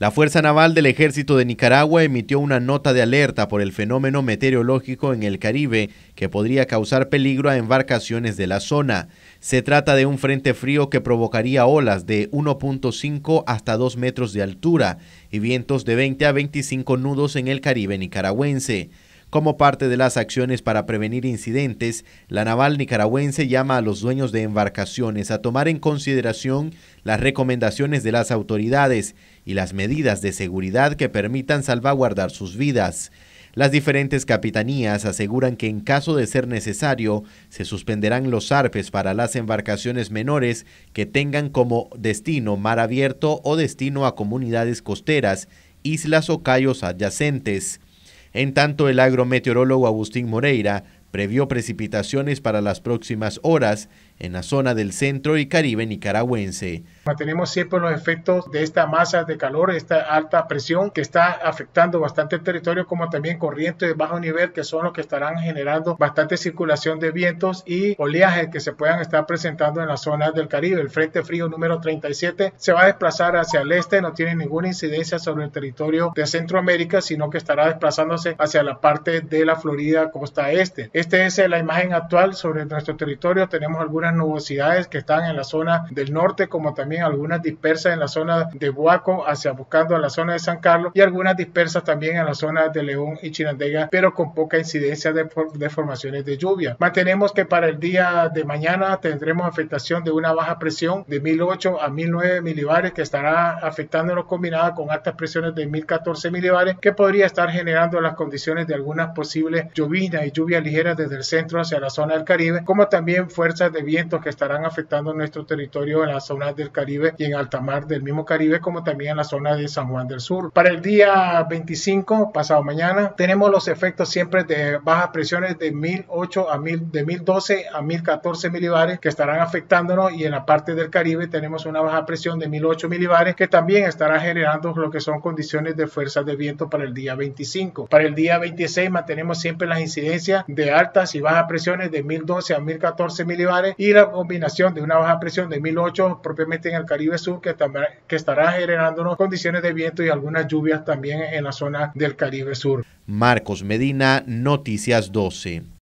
La Fuerza Naval del Ejército de Nicaragua emitió una nota de alerta por el fenómeno meteorológico en el Caribe que podría causar peligro a embarcaciones de la zona. Se trata de un frente frío que provocaría olas de 1.5 hasta 2 metros de altura y vientos de 20 a 25 nudos en el Caribe nicaragüense. Como parte de las acciones para prevenir incidentes, la naval nicaragüense llama a los dueños de embarcaciones a tomar en consideración las recomendaciones de las autoridades y las medidas de seguridad que permitan salvaguardar sus vidas. Las diferentes capitanías aseguran que en caso de ser necesario, se suspenderán los arpes para las embarcaciones menores que tengan como destino mar abierto o destino a comunidades costeras, islas o callos adyacentes. En tanto, el agrometeorólogo Agustín Moreira previó precipitaciones para las próximas horas en la zona del centro y Caribe nicaragüense. Mantenemos siempre los efectos de esta masa de calor, esta alta presión que está afectando bastante el territorio, como también corrientes de bajo nivel que son los que estarán generando bastante circulación de vientos y oleajes que se puedan estar presentando en las zonas del Caribe. El Frente Frío número 37 se va a desplazar hacia el este, no tiene ninguna incidencia sobre el territorio de Centroamérica, sino que estará desplazándose hacia la parte de la Florida costa este. Esta es eh, la imagen actual sobre nuestro territorio. Tenemos algunas nubosidades que están en la zona del norte, como también algunas dispersas en la zona de Huaco, hacia buscando a la zona de San Carlos, y algunas dispersas también en la zona de León y Chinandega, pero con poca incidencia de, formaciones de lluvia. Mantenemos que para el día de mañana tendremos afectación de una baja presión de 1008 a 1009 milibares que estará afectándonos combinada con altas presiones de 1014 milibares que podría estar generando las condiciones de algunas posibles lloviznas y lluvias ligeras desde el centro hacia la zona del Caribe, como también fuerzas de viento que estarán afectando nuestro territorio en las zonas del Caribe y en alta mar del mismo Caribe, como también en la zona de San Juan del Sur. Para el día 25, pasado mañana, tenemos los efectos siempre de bajas presiones de 1008 a 1000, de 1012 a 1014 milibares que estarán afectándonos y en la parte del Caribe tenemos una baja presión de 1008 milibares que también estará generando lo que son condiciones de fuerzas de viento para el día 25. Para el día 26 mantenemos siempre las incidencias de altas y bajas presiones de 1012 a 1014 milibares y la combinación de una baja presión de 1008 propiamente en el Caribe Sur que, que estará generándonos condiciones de viento y algunas lluvias también en la zona del Caribe Sur. Marcos Medina, Noticias 12.